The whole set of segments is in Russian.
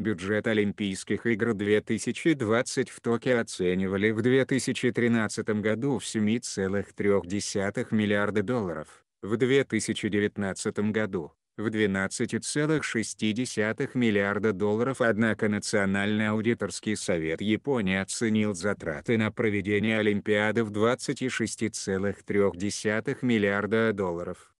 Бюджет Олимпийских игр 2020 в Токио оценивали в 2013 году в 7,3 миллиарда долларов, в 2019 году – в 12,6 миллиарда долларов однако Национальный аудиторский совет Японии оценил затраты на проведение Олимпиады в 26,3 миллиарда долларов.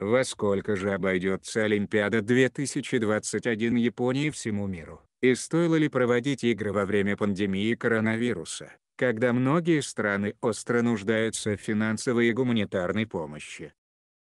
Во сколько же обойдется Олимпиада 2021 Японии всему миру? И стоило ли проводить игры во время пандемии коронавируса, когда многие страны остро нуждаются в финансовой и гуманитарной помощи?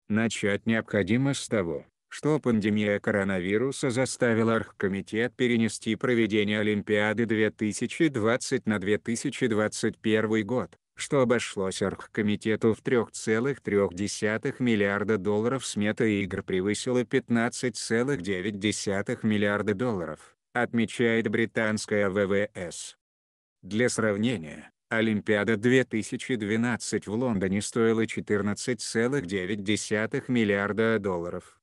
Начать необходимо с того, что пандемия коронавируса заставила Архкомитет перенести проведение Олимпиады 2020 на 2021 год, что обошлось оргкомитету в 3,3 миллиарда долларов смета игр превысила 15,9 миллиарда долларов, отмечает британская ВВС. Для сравнения, Олимпиада 2012 в Лондоне стоила 14,9 миллиарда долларов.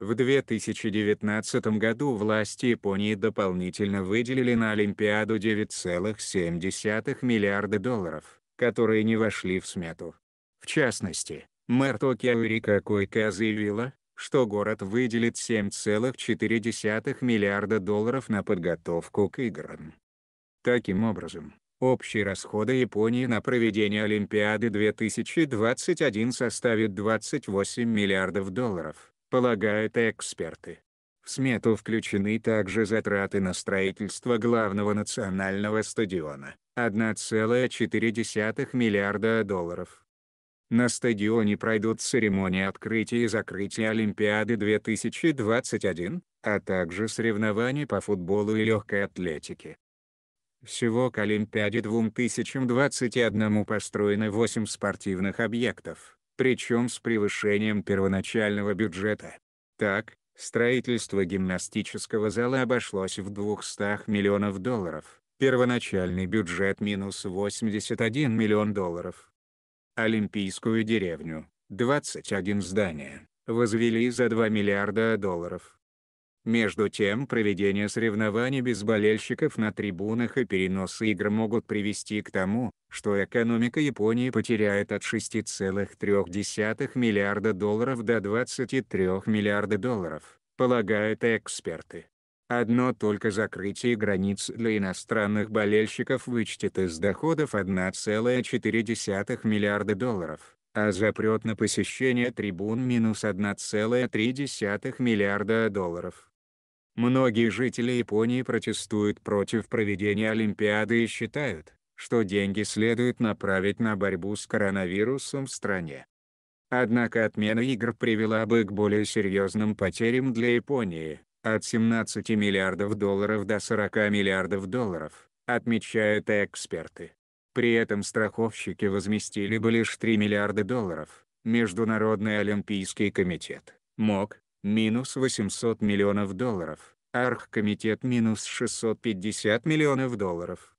В 2019 году власти Японии дополнительно выделили на Олимпиаду 9,7 миллиарда долларов которые не вошли в смету. В частности, мэр Токио Рика Койка заявила, что город выделит 7,4 миллиарда долларов на подготовку к играм. Таким образом, общие расходы Японии на проведение Олимпиады 2021 составят 28 миллиардов долларов, полагают эксперты. В смету включены также затраты на строительство главного национального стадиона – 1,4 миллиарда долларов. На стадионе пройдут церемонии открытия и закрытия Олимпиады 2021, а также соревнования по футболу и легкой атлетике. Всего к Олимпиаде 2021 построено 8 спортивных объектов, причем с превышением первоначального бюджета. Так, Строительство гимнастического зала обошлось в 200 миллионов долларов, первоначальный бюджет минус 81 миллион долларов. Олимпийскую деревню, 21 здание, возвели за 2 миллиарда долларов. Между тем, проведение соревнований без болельщиков на трибунах и перенос игр могут привести к тому, что экономика Японии потеряет от 6,3 миллиарда долларов до 23 миллиарда долларов, полагают эксперты. Одно только закрытие границ для иностранных болельщиков вычтет из доходов 1,4 миллиарда долларов, а запрет на посещение трибун минус 1,3 миллиарда долларов. Многие жители Японии протестуют против проведения Олимпиады и считают, что деньги следует направить на борьбу с коронавирусом в стране. Однако отмена игр привела бы к более серьезным потерям для Японии, от 17 миллиардов долларов до 40 миллиардов долларов, отмечают эксперты. При этом страховщики возместили бы лишь 3 миллиарда долларов. Международный олимпийский комитет, МОК, минус 800 миллионов долларов, Архкомитет минус 650 миллионов долларов.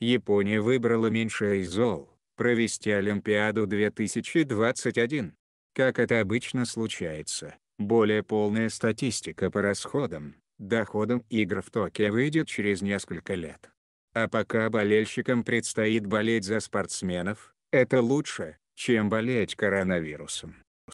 Япония выбрала меньшее из зол – провести Олимпиаду 2021. Как это обычно случается, более полная статистика по расходам, доходам игр в Токио выйдет через несколько лет. А пока болельщикам предстоит болеть за спортсменов, это лучше, чем болеть коронавирусом.